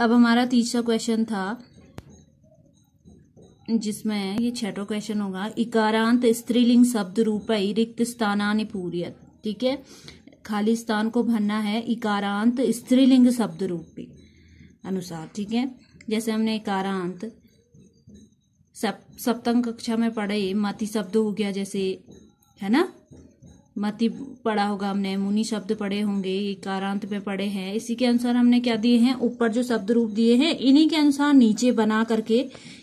अब हमारा तीसरा क्वेश्चन था जिसमें ये छठो क्वेश्चन होगा इकारांत स्त्रीलिंग शब्द रूप रिक्त स्थानानि पूरियत ठीक है खाली स्थान को भरना है इकारांत स्त्रीलिंग शब्द रूपी अनुसार ठीक है जैसे हमने इकारांत सप्तम कक्षा में पढ़े मति शब्द हो गया जैसे है ना मति पढ़ा होगा हमने मुनि शब्द पढ़े होंगे कारांत में पढ़े हैं इसी के अनुसार हमने क्या दिए हैं ऊपर जो शब्द रूप दिए हैं इन्हीं के अनुसार नीचे बना करके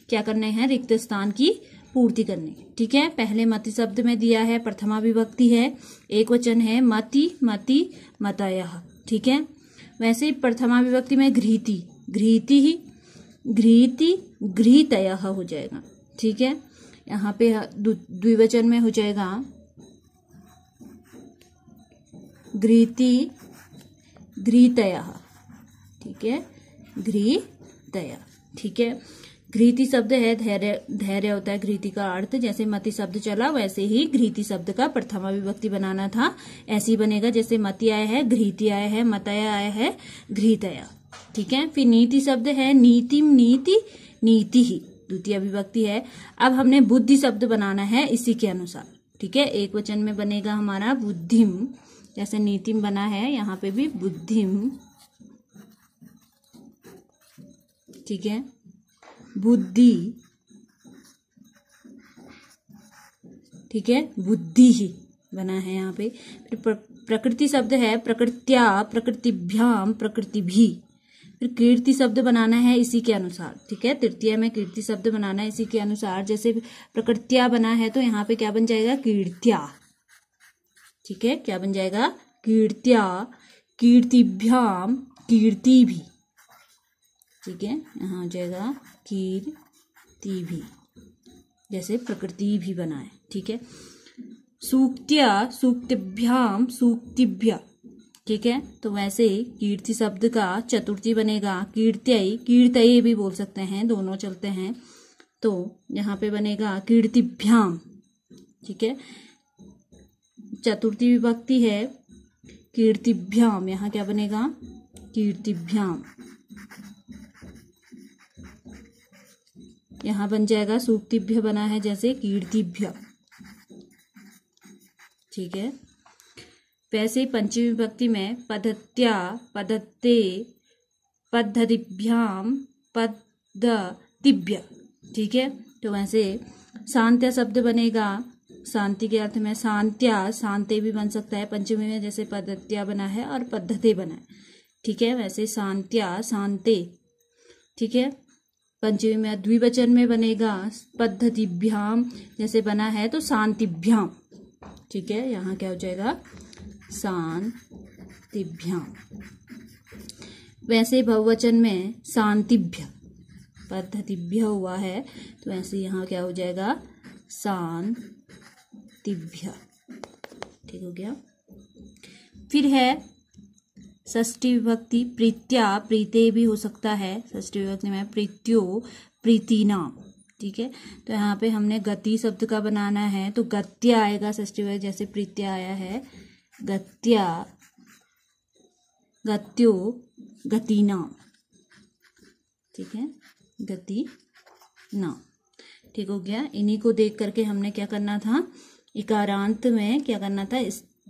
क्या करने हैं रिक्त स्थान की पूर्ति करने ठीक है पहले मति शब्द में दिया है प्रथमा विभक्ति है एक वचन है मति मति मतय ठीक है वैसे ही प्रथमा विभक्ति में घृति घृति ही घृति घृतया हो जाएगा ठीक है यहाँ पे द्विवचन में हो जाएगा घृति घृतय ठीक है घृतय ठीक है घृति शब्द है धैर्य धैर्य होता है घृति का अर्थ जैसे मति शब्द चला वैसे ही घृति शब्द का प्रथम अभिव्यक्ति बनाना था ऐसी बनेगा जैसे मति आया है घृति आया है मतया आया है घृतया ठीक है फिर नीति शब्द है नीतिम नीति नीति ही द्वितीय अभिव्यक्ति है अब हमने बुद्धि शब्द बनाना है इसी के अनुसार ठीक है एक वचन में बनेगा हमारा बुद्धिम जैसे नीतिम बना है यहाँ पे भी बुद्धिम ठीक है बुद्धि ठीक है बुद्धि ही बना है यहाँ पे फिर प्रकृति शब्द है प्रकृत्या प्रकृतिभ्याम प्रकृति भी फिर कीर्ति शब्द बनाना है इसी के अनुसार ठीक है तृतीय में कीर्ति शब्द बनाना है इसी के अनुसार जैसे प्रकृत्या बना है तो यहाँ पे क्या बन जाएगा कीर्त्या ठीक है क्या बन जाएगा कीर्त्या कीर्तिभ्याम कीर्ति भी ठीक है यहाँ हो जाएगा कीर्ति भी जैसे प्रकृति भी बना है ठीक है सूक्त्या सूक्तिभ्याम सूक्तिभ्या ठीक है तो वैसे कीर्ति शब्द का चतुर्थी बनेगा कीर्त्यय कीर्तय भी बोल सकते हैं दोनों चलते हैं तो यहाँ पे बनेगा कीर्तिभ्याम ठीक है चतुर्थी विभक्ति है कीर्तिभ्याम यहाँ क्या बनेगा कीर्तिभ्याम यहाँ बन जाएगा सूक्तिभ्य बना है जैसे कीर्तिभ्य ठीक है वैसे पंचमी विभक्ति में पद्धत्या पद्धते पद्धतिभ्याम पद्धतिभ्य ठीक है तो वैसे शांत्य शब्द बनेगा शांति के अर्थ में शांत्या शांति भी बन सकता है पंचमी में जैसे पद्धतिया बना है और पद्धति बना है ठीक है वैसे शांत्या शांति ठीक है पंचमी में द्विवचन में बनेगा पद्धतिभ्याम जैसे बना है तो शांतिभ्याम ठीक है यहाँ क्या हो जाएगा शांतिभ्याम वैसे बहुवचन में शांतिभ्य पद्धतिभ्य हुआ है तो वैसे यहाँ क्या हो जाएगा शांत तिभ्य ठीक हो गया फिर है ष्टी विभक्ति प्रीत्या प्रीते भी हो सकता है ष्टी विभक्ति में प्रीत्यो प्रीतिना ठीक है तो यहाँ पे हमने गति शब्द का बनाना है तो गत्या आएगा ष्टी विभक्ति जैसे प्रीत्या आया है गत्या गत्यो गतिना ठीक है गति ना ठीक हो गया इन्हीं को देख करके हमने क्या करना था इकारांत में क्या करना था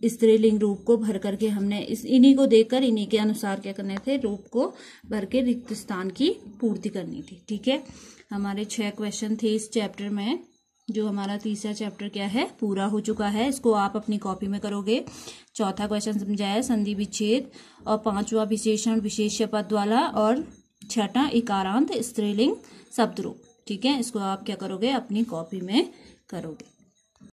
स्त्रीलिंग रूप को भर करके हमने इस इन्हीं को देखकर इन्हीं के अनुसार क्या करने थे रूप को भर के रिक्त स्थान की पूर्ति करनी थी ठीक है हमारे छह क्वेश्चन थे इस चैप्टर में जो हमारा तीसरा चैप्टर क्या है पूरा हो चुका है इसको आप अपनी कॉपी में करोगे चौथा क्वेश्चन समझाया संधि विच्छेद और पांचवा विशेषण विशेष पद वाला और छठा इकारांत स्त्रीलिंग शब्द रूप ठीक है इसको आप क्या करोगे अपनी कॉपी में करोगे